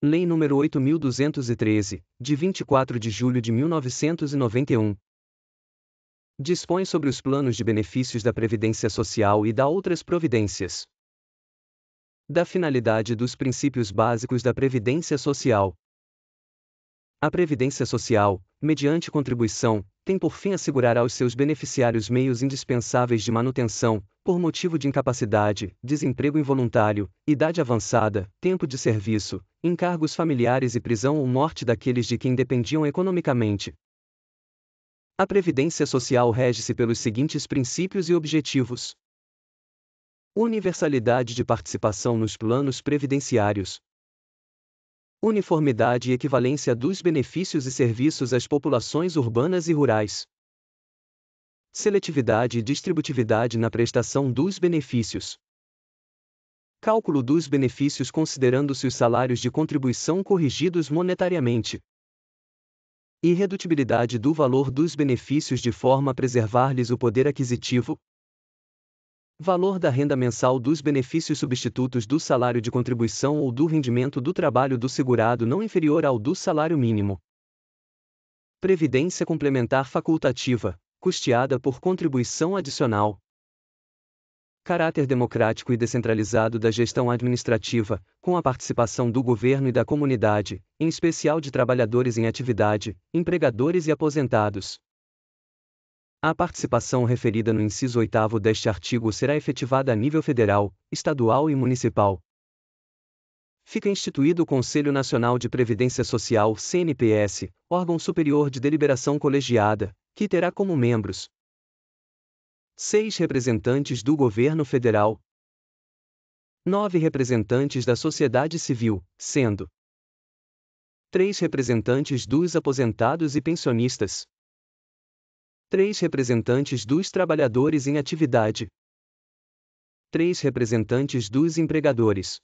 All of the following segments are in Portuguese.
Lei nº 8.213, de 24 de julho de 1991. Dispõe sobre os planos de benefícios da Previdência Social e da outras providências. Da finalidade dos princípios básicos da Previdência Social. A Previdência Social, mediante contribuição, tem por fim assegurar aos seus beneficiários meios indispensáveis de manutenção, por motivo de incapacidade, desemprego involuntário, idade avançada, tempo de serviço, encargos familiares e prisão ou morte daqueles de quem dependiam economicamente. A Previdência Social rege-se pelos seguintes princípios e objetivos: universalidade de participação nos planos previdenciários, uniformidade e equivalência dos benefícios e serviços às populações urbanas e rurais. Seletividade e distributividade na prestação dos benefícios. Cálculo dos benefícios considerando-se os salários de contribuição corrigidos monetariamente. Irredutibilidade do valor dos benefícios de forma a preservar-lhes o poder aquisitivo, Valor da renda mensal dos benefícios substitutos do salário de contribuição ou do rendimento do trabalho do segurado não inferior ao do salário mínimo. Previdência complementar facultativa, custeada por contribuição adicional. Caráter democrático e descentralizado da gestão administrativa, com a participação do governo e da comunidade, em especial de trabalhadores em atividade, empregadores e aposentados. A participação referida no inciso 8 deste artigo será efetivada a nível federal, estadual e municipal. Fica instituído o Conselho Nacional de Previdência Social, CNPS, órgão superior de deliberação colegiada, que terá como membros seis representantes do governo federal, nove representantes da sociedade civil, sendo três representantes dos aposentados e pensionistas, Três representantes dos trabalhadores em atividade. Três representantes dos empregadores.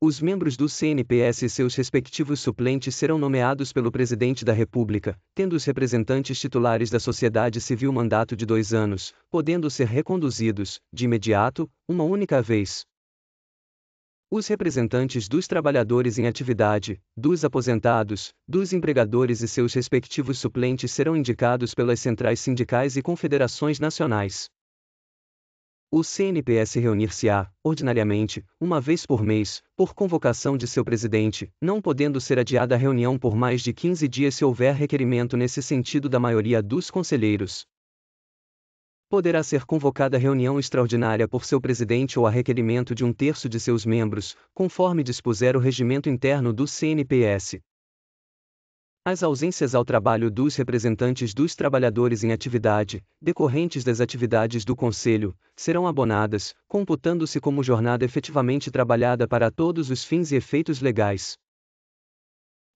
Os membros do CNPS e seus respectivos suplentes serão nomeados pelo Presidente da República, tendo os representantes titulares da sociedade civil mandato de dois anos, podendo ser reconduzidos, de imediato, uma única vez os representantes dos trabalhadores em atividade, dos aposentados, dos empregadores e seus respectivos suplentes serão indicados pelas centrais sindicais e confederações nacionais. O CNPS reunir-se-á, ordinariamente, uma vez por mês, por convocação de seu presidente, não podendo ser adiada a reunião por mais de 15 dias se houver requerimento nesse sentido da maioria dos conselheiros poderá ser convocada reunião extraordinária por seu presidente ou a requerimento de um terço de seus membros, conforme dispuser o regimento interno do CNPS. As ausências ao trabalho dos representantes dos trabalhadores em atividade, decorrentes das atividades do Conselho, serão abonadas, computando-se como jornada efetivamente trabalhada para todos os fins e efeitos legais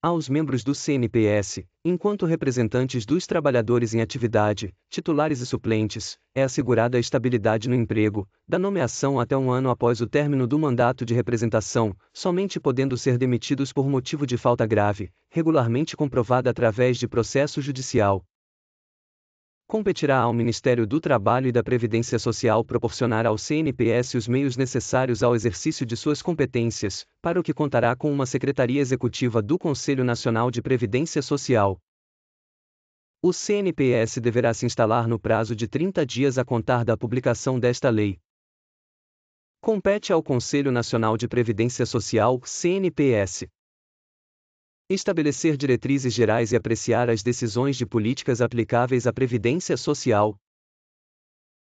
aos membros do CNPS, enquanto representantes dos trabalhadores em atividade, titulares e suplentes, é assegurada a estabilidade no emprego, da nomeação até um ano após o término do mandato de representação, somente podendo ser demitidos por motivo de falta grave, regularmente comprovada através de processo judicial, competirá ao Ministério do Trabalho e da Previdência Social proporcionar ao CNPS os meios necessários ao exercício de suas competências, para o que contará com uma Secretaria Executiva do Conselho Nacional de Previdência Social. O CNPS deverá se instalar no prazo de 30 dias a contar da publicação desta lei. Compete ao Conselho Nacional de Previdência Social, CNPS, estabelecer diretrizes gerais e apreciar as decisões de políticas aplicáveis à previdência social.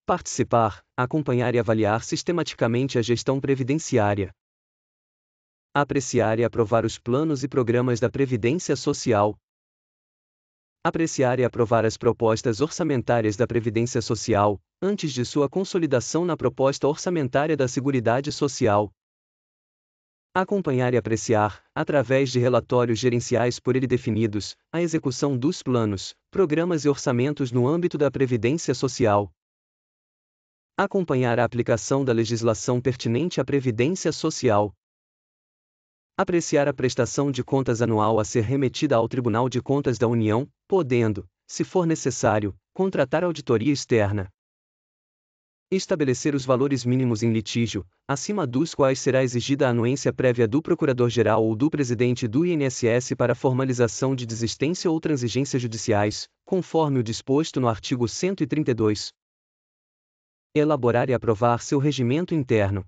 Participar, acompanhar e avaliar sistematicamente a gestão previdenciária. Apreciar e aprovar os planos e programas da Previdência Social. Apreciar e aprovar as propostas orçamentárias da Previdência Social, antes de sua consolidação na proposta orçamentária da Seguridade Social, acompanhar e apreciar, através de relatórios gerenciais por ele definidos, a execução dos planos, programas e orçamentos no âmbito da Previdência Social. Acompanhar a aplicação da legislação pertinente à Previdência Social. Apreciar a prestação de contas anual a ser remetida ao Tribunal de Contas da União, podendo, se for necessário, contratar auditoria externa estabelecer os valores mínimos em litígio, acima dos quais será exigida a anuência prévia do Procurador-Geral ou do Presidente do INSS para formalização de desistência ou transigência judiciais, conforme o disposto no artigo 132. Elaborar e aprovar seu regimento interno.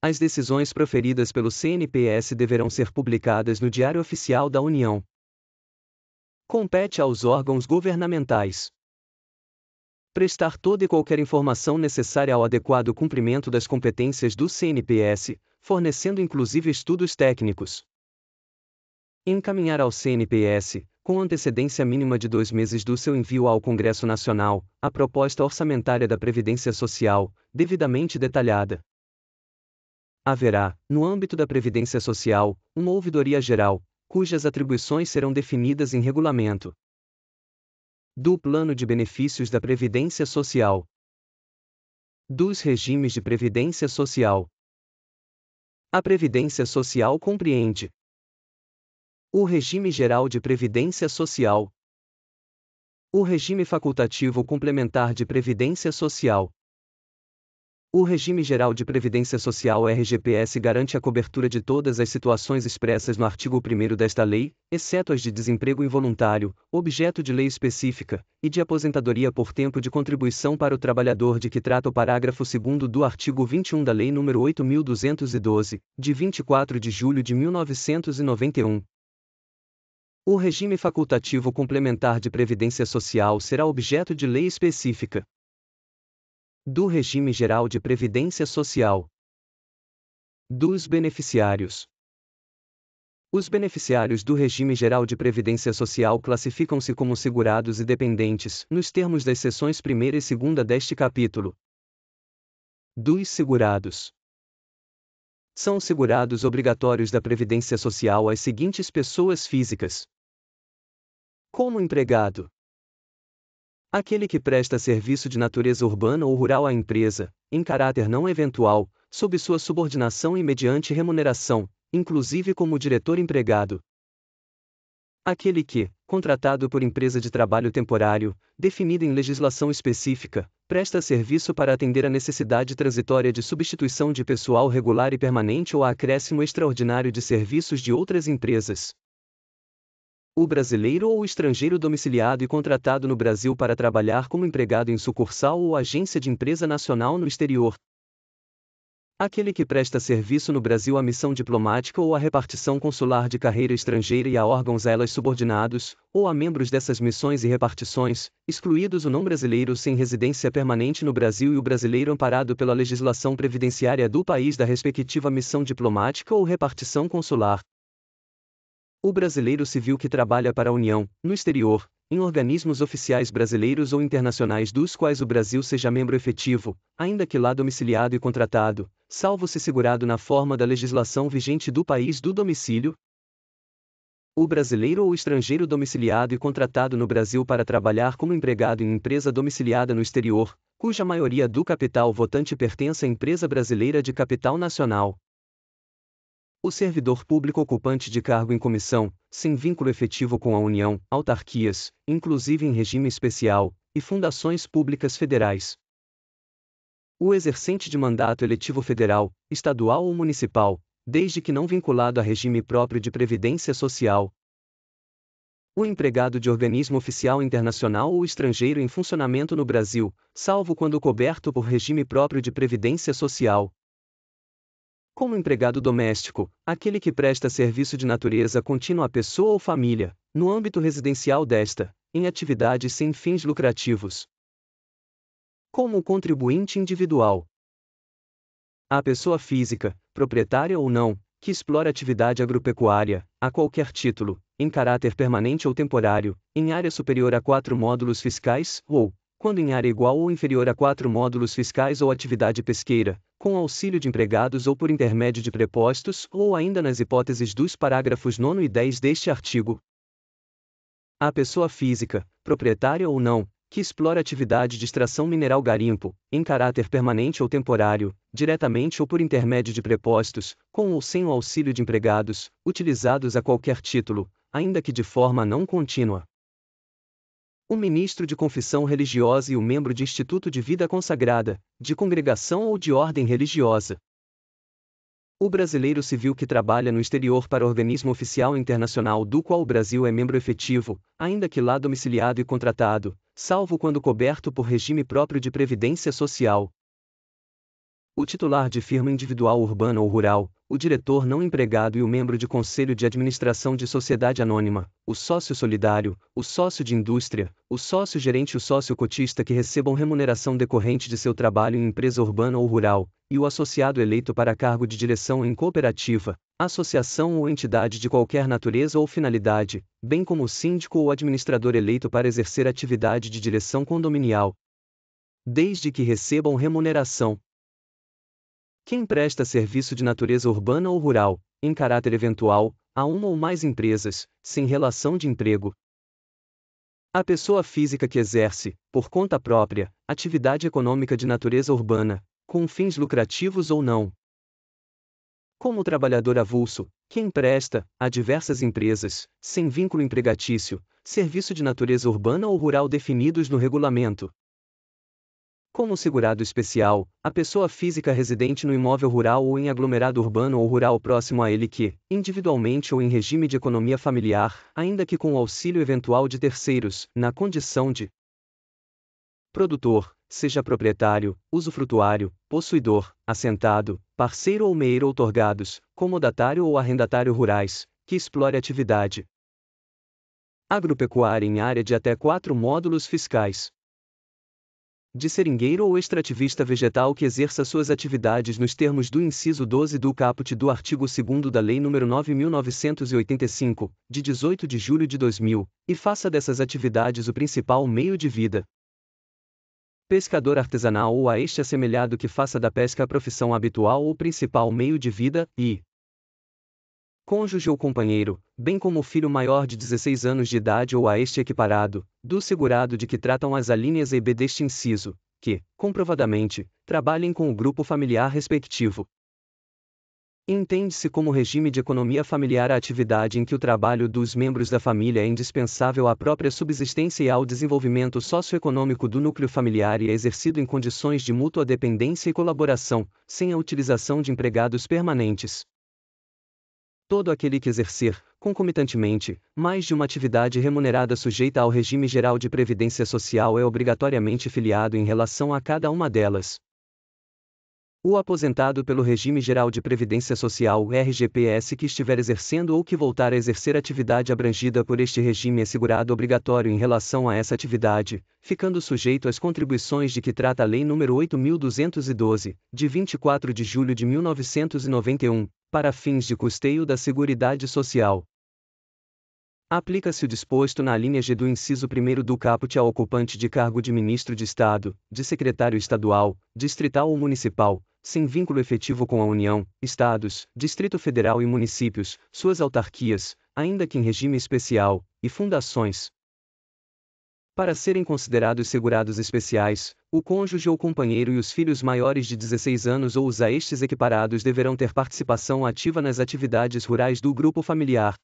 As decisões proferidas pelo CNPS deverão ser publicadas no Diário Oficial da União. Compete aos órgãos governamentais prestar toda e qualquer informação necessária ao adequado cumprimento das competências do CNPS, fornecendo inclusive estudos técnicos. Encaminhar ao CNPS, com antecedência mínima de dois meses do seu envio ao Congresso Nacional, a proposta orçamentária da Previdência Social, devidamente detalhada. Haverá, no âmbito da Previdência Social, uma ouvidoria geral, cujas atribuições serão definidas em regulamento do Plano de Benefícios da Previdência Social, dos regimes de previdência social. A previdência social compreende o regime geral de previdência social, o regime facultativo complementar de previdência social, o Regime Geral de Previdência Social RGPS garante a cobertura de todas as situações expressas no artigo 1 desta lei, exceto as de desemprego involuntário, objeto de lei específica, e de aposentadoria por tempo de contribuição para o trabalhador de que trata o parágrafo 2 do artigo 21 da Lei nº 8.212, de 24 de julho de 1991. O regime facultativo complementar de previdência social será objeto de lei específica, do Regime Geral de Previdência Social, dos beneficiários. Os beneficiários do Regime Geral de Previdência Social classificam-se como segurados e dependentes, nos termos das seções 1 e 2 deste capítulo. Dos segurados. São segurados obrigatórios da Previdência Social as seguintes pessoas físicas: como empregado, Aquele que presta serviço de natureza urbana ou rural à empresa, em caráter não eventual, sob sua subordinação e mediante remuneração, inclusive como diretor empregado. Aquele que, contratado por empresa de trabalho temporário, definida em legislação específica, presta serviço para atender a necessidade transitória de substituição de pessoal regular e permanente ou a acréscimo extraordinário de serviços de outras empresas. O brasileiro ou estrangeiro domiciliado e contratado no Brasil para trabalhar como empregado em sucursal ou agência de empresa nacional no exterior. Aquele que presta serviço no Brasil à missão diplomática ou à repartição consular de carreira estrangeira e a órgãos a elas subordinados, ou a membros dessas missões e repartições, excluídos o não brasileiro sem residência permanente no Brasil e o brasileiro amparado pela legislação previdenciária do país da respectiva missão diplomática ou repartição consular. O brasileiro civil que trabalha para a União, no exterior, em organismos oficiais brasileiros ou internacionais dos quais o Brasil seja membro efetivo, ainda que lá domiciliado e contratado, salvo se segurado na forma da legislação vigente do país do domicílio, o brasileiro ou estrangeiro domiciliado e contratado no Brasil para trabalhar como empregado em empresa domiciliada no exterior, cuja maioria do capital votante pertence à empresa brasileira de capital nacional, o servidor público ocupante de cargo em comissão, sem vínculo efetivo com a União, autarquias, inclusive em regime especial, e fundações públicas federais. O exercente de mandato eletivo federal, estadual ou municipal, desde que não vinculado a regime próprio de previdência social. O empregado de organismo oficial internacional ou estrangeiro em funcionamento no Brasil, salvo quando coberto por regime próprio de previdência social. Como empregado doméstico, aquele que presta serviço de natureza contínua à pessoa ou família, no âmbito residencial desta, em atividades sem fins lucrativos. Como contribuinte individual. A pessoa física, proprietária ou não, que explora atividade agropecuária, a qualquer título, em caráter permanente ou temporário, em área superior a quatro módulos fiscais, ou, quando em área igual ou inferior a quatro módulos fiscais ou atividade pesqueira, com auxílio de empregados ou por intermédio de prepostos, ou ainda nas hipóteses dos parágrafos 9 e 10 deste artigo. A pessoa física, proprietária ou não, que explora atividade de extração mineral garimpo, em caráter permanente ou temporário, diretamente ou por intermédio de prepostos, com ou sem o auxílio de empregados, utilizados a qualquer título, ainda que de forma não contínua o ministro de confissão religiosa e o membro de instituto de vida consagrada, de congregação ou de ordem religiosa. O brasileiro civil que trabalha no exterior para organismo oficial internacional do qual o Brasil é membro efetivo, ainda que lá domiciliado e contratado, salvo quando coberto por regime próprio de previdência social. O titular de firma individual urbana ou rural, o diretor não empregado e o membro de conselho de administração de sociedade anônima, o sócio solidário, o sócio de indústria, o sócio gerente e o sócio cotista que recebam remuneração decorrente de seu trabalho em empresa urbana ou rural, e o associado eleito para cargo de direção em cooperativa, associação ou entidade de qualquer natureza ou finalidade, bem como o síndico ou administrador eleito para exercer atividade de direção condominial, desde que recebam remuneração, quem presta serviço de natureza urbana ou rural, em caráter eventual, a uma ou mais empresas, sem relação de emprego. A pessoa física que exerce, por conta própria, atividade econômica de natureza urbana, com fins lucrativos ou não. Como trabalhador avulso, quem presta, a diversas empresas, sem vínculo empregatício, serviço de natureza urbana ou rural definidos no regulamento, como segurado especial, a pessoa física residente no imóvel rural ou em aglomerado urbano ou rural próximo a ele que, individualmente ou em regime de economia familiar, ainda que com o auxílio eventual de terceiros, na condição de produtor, seja proprietário, usufrutuário, possuidor, assentado, parceiro ou meiro outorgados, comodatário ou arrendatário rurais, que explore atividade agropecuária em área de até quatro módulos fiscais, de seringueiro ou extrativista vegetal que exerça suas atividades nos termos do inciso 12 do caput do artigo 2 da Lei nº 9.985, de 18 de julho de 2000, e faça dessas atividades o principal meio de vida. Pescador artesanal ou a este assemelhado que faça da pesca a profissão habitual ou principal meio de vida, e, cônjuge ou companheiro, bem como o filho maior de 16 anos de idade ou a este equiparado, do segurado de que tratam as alíneas e b deste inciso, que, comprovadamente, trabalhem com o grupo familiar respectivo. Entende-se como regime de economia familiar a atividade em que o trabalho dos membros da família é indispensável à própria subsistência e ao desenvolvimento socioeconômico do núcleo familiar e é exercido em condições de mútua dependência e colaboração, sem a utilização de empregados permanentes todo aquele que exercer, concomitantemente, mais de uma atividade remunerada sujeita ao regime geral de previdência social é obrigatoriamente filiado em relação a cada uma delas. O aposentado pelo Regime Geral de Previdência Social RGPS que estiver exercendo ou que voltar a exercer atividade abrangida por este regime é segurado obrigatório em relação a essa atividade, ficando sujeito às contribuições de que trata a Lei nº 8.212, de 24 de julho de 1991, para fins de custeio da Seguridade Social. Aplica-se o disposto na linha G do inciso 1 do caput ao ocupante de cargo de ministro de Estado, de secretário estadual, distrital ou municipal, sem vínculo efetivo com a União, Estados, Distrito Federal e municípios, suas autarquias, ainda que em regime especial, e fundações, para serem considerados segurados especiais, o cônjuge ou companheiro e os filhos maiores de 16 anos ou os a estes equiparados deverão ter participação ativa nas atividades rurais do grupo familiar,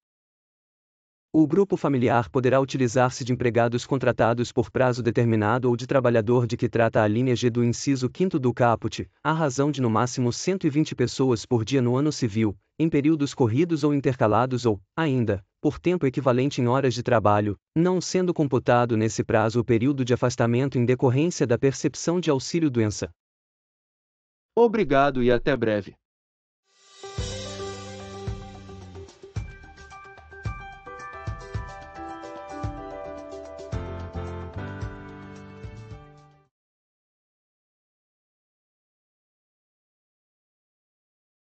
o grupo familiar poderá utilizar-se de empregados contratados por prazo determinado ou de trabalhador de que trata a linha G do inciso 5 do caput, à razão de no máximo 120 pessoas por dia no ano civil, em períodos corridos ou intercalados ou, ainda, por tempo equivalente em horas de trabalho, não sendo computado nesse prazo o período de afastamento em decorrência da percepção de auxílio-doença. Obrigado e até breve.